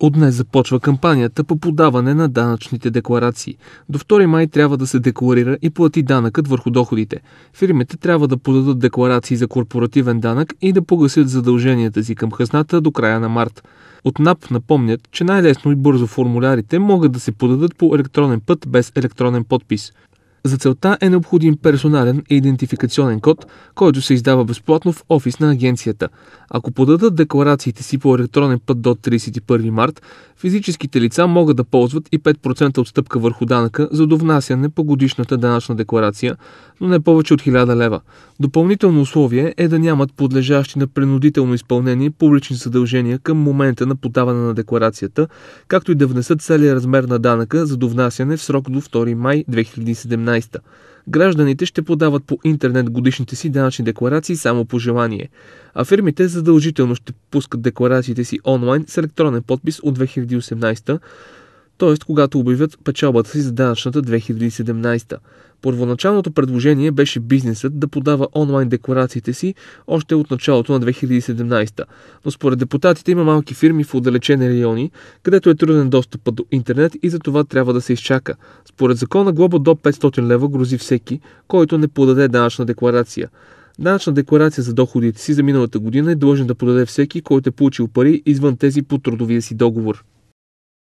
От днес започва кампанията по подаване на данъчните декларации. До 2 май трябва да се декларира и плати данъкът върху доходите. Фирмите трябва да подадат декларации за корпоративен данък и да погасят задълженията си към хазната до края на март. От НАП напомнят, че най-лесно и бързо формулярите могат да се подадат по електронен път без електронен подпис – за целта е необходим персонален идентификационен код, който се издава безплатно в офис на агенцията. Ако подадат декларациите си по електронен път до 31 март, физическите лица могат да ползват и 5% отстъпка върху данъка за довнасяне по годишната данъчна декларация, но не повече от 1000 лева. Допълнително условие е да нямат подлежащи на принудително изпълнение публични задължения към момента на подаване на декларацията, както и да внесат целият размер на данъка за довнасяне в срок до 2 май 2017 2019. Гражданите ще подават по интернет годишните си данъчни декларации само по желание, а фирмите задължително ще пускат декларациите си онлайн с електронен подпис от 2018 т.е. когато обявят печалбата си за данъчната 2017. Първоначалното предложение беше бизнесът да подава онлайн декларациите си още от началото на 2017, но според депутатите има малки фирми в отдалечени райони, където е труден достъп до интернет и за това трябва да се изчака. Според закона глоба до 500 лева грози всеки, който не подаде данъчна декларация. Данъчна декларация за доходите си за миналата година е длъжен да подаде всеки, който е получил пари извън тези по трудовия си договор.